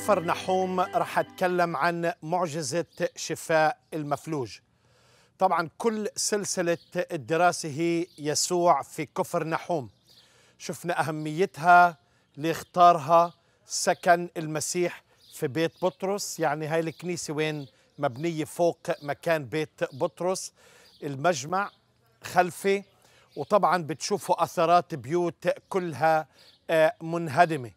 جعفر نحوم رح اتكلم عن معجزه شفاء المفلوج طبعا كل سلسله الدراسه هي يسوع في كفر نحوم شفنا اهميتها لاختارها سكن المسيح في بيت بطرس يعني هاي الكنيسه وين مبنيه فوق مكان بيت بطرس المجمع خلفي وطبعا بتشوفوا اثرات بيوت كلها آه، منهدمه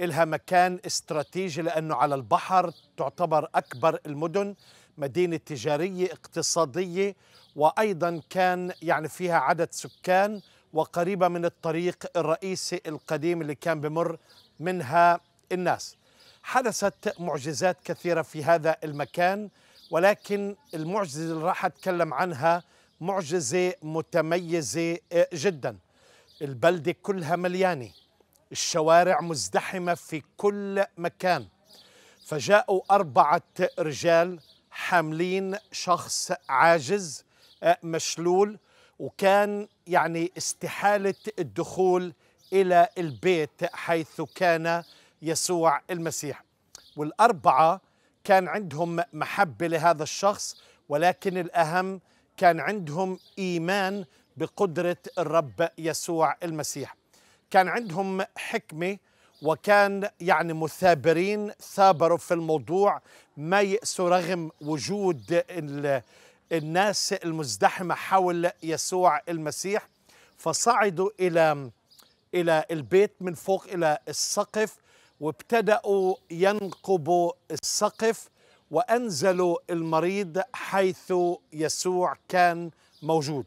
إلها مكان استراتيجي لأنه على البحر تعتبر أكبر المدن مدينة تجارية اقتصادية وأيضا كان يعني فيها عدد سكان وقريبة من الطريق الرئيسي القديم اللي كان بمر منها الناس حدثت معجزات كثيرة في هذا المكان ولكن المعجزة اللي راح أتكلم عنها معجزة متميزة جدا البلدة كلها مليانة الشوارع مزدحمة في كل مكان فجاءوا أربعة رجال حاملين شخص عاجز آه، مشلول وكان يعني استحالة الدخول إلى البيت حيث كان يسوع المسيح والأربعة كان عندهم محبة لهذا الشخص ولكن الأهم كان عندهم إيمان بقدرة الرب يسوع المسيح كان عندهم حكمة وكان يعني مثابرين ثابروا في الموضوع ما يأسوا رغم وجود الناس المزدحمة حول يسوع المسيح فصعدوا إلى إلى البيت من فوق إلى السقف وابتدأوا ينقبوا السقف وأنزلوا المريض حيث يسوع كان موجود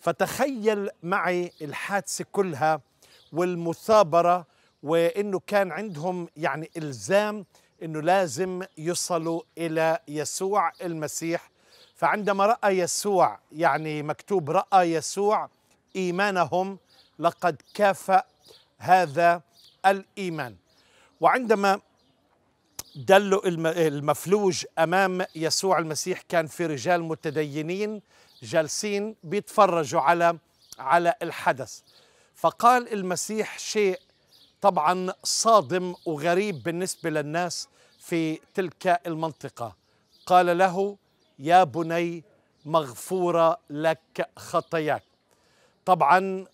فتخيل معي الحادثة كلها والمثابره وانه كان عندهم يعني الزام انه لازم يصلوا الى يسوع المسيح فعندما راى يسوع يعني مكتوب راى يسوع ايمانهم لقد كافأ هذا الايمان وعندما دل المفلوج امام يسوع المسيح كان في رجال متدينين جالسين بيتفرجوا على على الحدث فقال المسيح شيء طبعا صادم وغريب بالنسبه للناس في تلك المنطقه قال له يا بني مغفوره لك خطاياك طبعا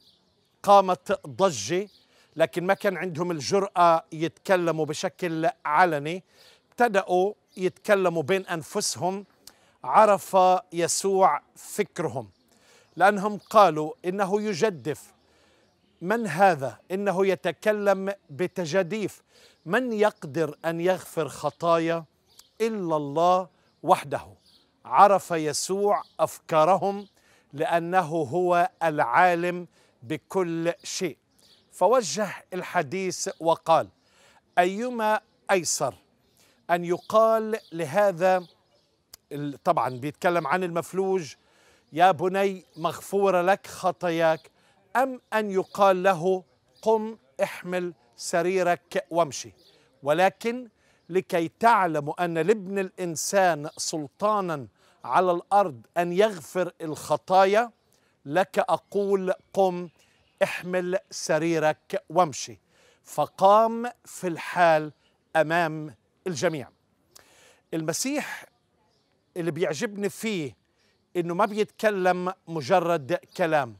قامت ضجه لكن ما كان عندهم الجراه يتكلموا بشكل علني ابتداوا يتكلموا بين انفسهم عرف يسوع فكرهم لانهم قالوا انه يجدف من هذا انه يتكلم بتجاديف من يقدر ان يغفر خطايا الا الله وحده عرف يسوع افكارهم لانه هو العالم بكل شيء فوجه الحديث وقال ايما ايسر ان يقال لهذا طبعا بيتكلم عن المفلوج يا بني مغفوره لك خطاياك أم أن يقال له قم احمل سريرك وامشي ولكن لكي تعلم أن لابن الإنسان سلطانا على الأرض أن يغفر الخطايا لك أقول قم احمل سريرك وامشي فقام في الحال أمام الجميع المسيح اللي بيعجبني فيه انه ما بيتكلم مجرد كلام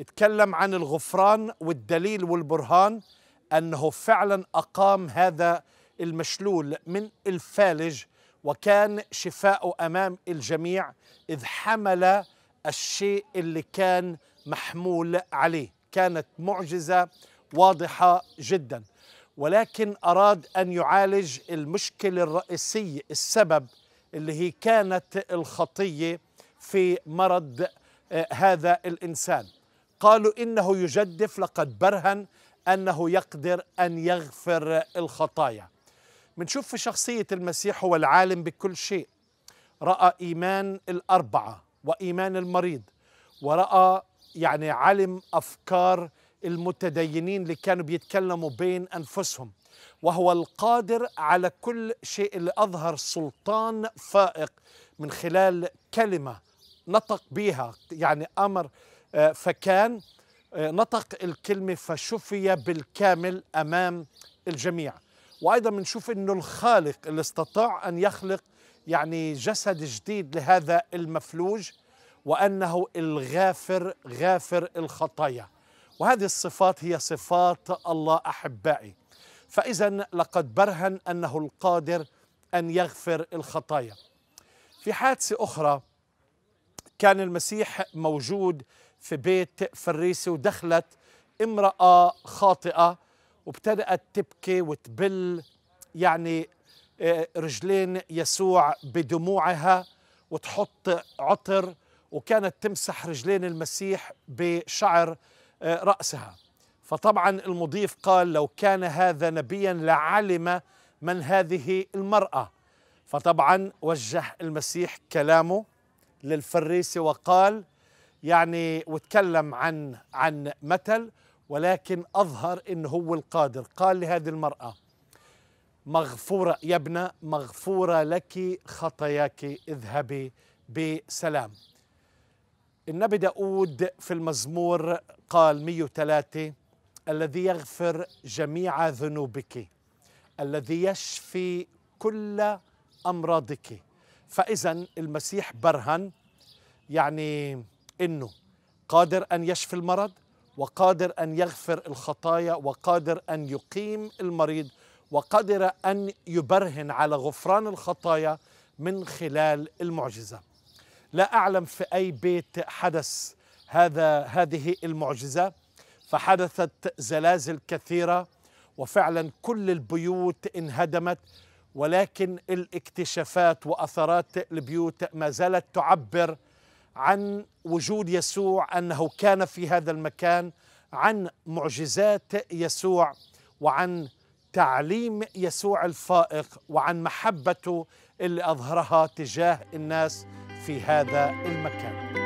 اتكلم عن الغفران والدليل والبرهان انه فعلا اقام هذا المشلول من الفالج وكان شفاء امام الجميع اذ حمل الشيء اللي كان محمول عليه كانت معجزه واضحه جدا ولكن اراد ان يعالج المشكله الرئيسيه السبب اللي هي كانت الخطيه في مرض آه، هذا الانسان قالوا إنه يجدف لقد برهن أنه يقدر أن يغفر الخطايا بنشوف في شخصية المسيح هو العالم بكل شيء رأى إيمان الأربعة وإيمان المريض ورأى يعني علم أفكار المتدينين اللي كانوا بيتكلموا بين أنفسهم وهو القادر على كل شيء اللي أظهر سلطان فائق من خلال كلمة نطق بها يعني أمر آه، فكان آه، نطق الكلمة فشفي بالكامل أمام الجميع وأيضا بنشوف أنه الخالق اللي استطاع أن يخلق يعني جسد جديد لهذا المفلوج وأنه الغافر غافر الخطايا وهذه الصفات هي صفات الله أحبائي فإذا لقد برهن أنه القادر أن يغفر الخطايا في حادثة أخرى كان المسيح موجود في بيت فريسي ودخلت امرأة خاطئة وابتدأت تبكي وتبل يعني آه، رجلين يسوع بدموعها وتحط عطر وكانت تمسح رجلين المسيح بشعر آه، رأسها فطبعا المضيف قال لو كان هذا نبيا لعلم من هذه المرأة فطبعا وجه المسيح كلامه للفريسي وقال يعني وتكلم عن عن مثل ولكن اظهر انه هو القادر قال لهذه المراه مغفوره يا ابنه مغفوره لك خطاياك اذهبي بسلام النبي داود في المزمور قال 103 الذي يغفر جميع ذنوبك الذي يشفي كل امراضك فاذا المسيح برهن يعني انه قادر ان يشفي المرض وقادر ان يغفر الخطايا وقادر ان يقيم المريض وقادر ان يبرهن على غفران الخطايا من خلال المعجزه. لا اعلم في اي بيت حدث هذا هذه المعجزه فحدثت زلازل كثيره وفعلا كل البيوت انهدمت ولكن الاكتشافات واثرات البيوت ما زالت تعبر عن وجود يسوع انه كان في هذا المكان عن معجزات يسوع وعن تعليم يسوع الفائق وعن محبته اللي اظهرها تجاه الناس في هذا المكان